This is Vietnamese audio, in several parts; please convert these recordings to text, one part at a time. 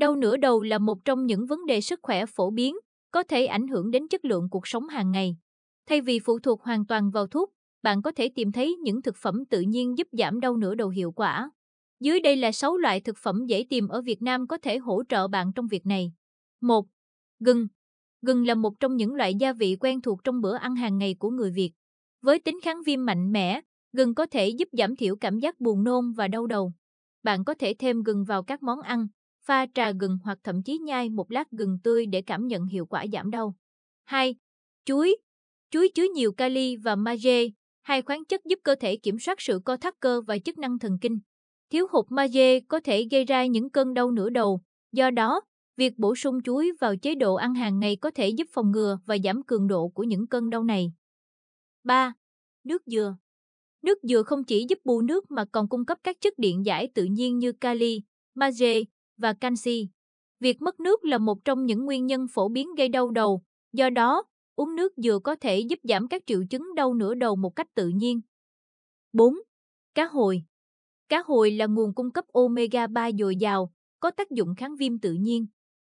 Đau nửa đầu là một trong những vấn đề sức khỏe phổ biến, có thể ảnh hưởng đến chất lượng cuộc sống hàng ngày. Thay vì phụ thuộc hoàn toàn vào thuốc, bạn có thể tìm thấy những thực phẩm tự nhiên giúp giảm đau nửa đầu hiệu quả. Dưới đây là 6 loại thực phẩm dễ tìm ở Việt Nam có thể hỗ trợ bạn trong việc này. 1. Gừng Gừng là một trong những loại gia vị quen thuộc trong bữa ăn hàng ngày của người Việt. Với tính kháng viêm mạnh mẽ, gừng có thể giúp giảm thiểu cảm giác buồn nôn và đau đầu. Bạn có thể thêm gừng vào các món ăn, pha trà gừng hoặc thậm chí nhai một lát gừng tươi để cảm nhận hiệu quả giảm đau. 2. Chuối Chuối chứa nhiều kali và magie, hai khoáng chất giúp cơ thể kiểm soát sự co thắt cơ và chức năng thần kinh. Thiếu hụt magie có thể gây ra những cơn đau nửa đầu, do đó, việc bổ sung chuối vào chế độ ăn hàng ngày có thể giúp phòng ngừa và giảm cường độ của những cơn đau này. 3. Nước dừa Nước dừa không chỉ giúp bù nước mà còn cung cấp các chất điện giải tự nhiên như kali, magie, và canxi. Việc mất nước là một trong những nguyên nhân phổ biến gây đau đầu, do đó, uống nước dừa có thể giúp giảm các triệu chứng đau nửa đầu một cách tự nhiên. 4. Cá hồi Cá hồi là nguồn cung cấp omega 3 dồi dào, có tác dụng kháng viêm tự nhiên.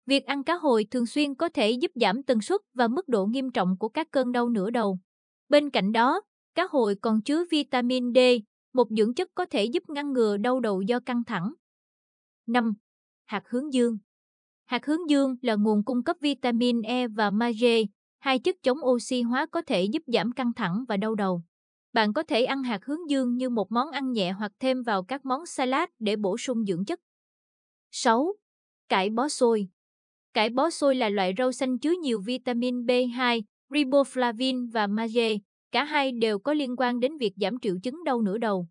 Việc ăn cá hồi thường xuyên có thể giúp giảm tần suất và mức độ nghiêm trọng của các cơn đau nửa đầu. Bên cạnh đó, cá hồi còn chứa vitamin D, một dưỡng chất có thể giúp ngăn ngừa đau đầu do căng thẳng. 5 hạt hướng dương. Hạt hướng dương là nguồn cung cấp vitamin E và magie, hai chất chống oxy hóa có thể giúp giảm căng thẳng và đau đầu. Bạn có thể ăn hạt hướng dương như một món ăn nhẹ hoặc thêm vào các món salad để bổ sung dưỡng chất. 6. Cải bó xôi Cải bó xôi là loại rau xanh chứa nhiều vitamin B2, riboflavin và magie, cả hai đều có liên quan đến việc giảm triệu chứng đau nửa đầu.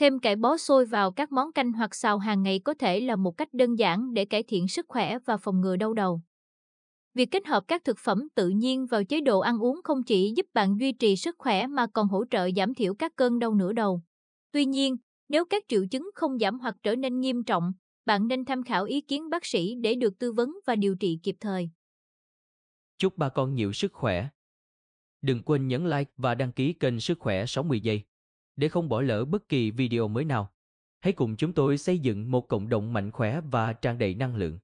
Thêm cải bó xôi vào các món canh hoặc xào hàng ngày có thể là một cách đơn giản để cải thiện sức khỏe và phòng ngừa đau đầu. Việc kết hợp các thực phẩm tự nhiên vào chế độ ăn uống không chỉ giúp bạn duy trì sức khỏe mà còn hỗ trợ giảm thiểu các cơn đau nửa đầu. Tuy nhiên, nếu các triệu chứng không giảm hoặc trở nên nghiêm trọng, bạn nên tham khảo ý kiến bác sĩ để được tư vấn và điều trị kịp thời. Chúc bà con nhiều sức khỏe. Đừng quên nhấn like và đăng ký kênh Sức khỏe 60 giây để không bỏ lỡ bất kỳ video mới nào. Hãy cùng chúng tôi xây dựng một cộng đồng mạnh khỏe và tràn đầy năng lượng.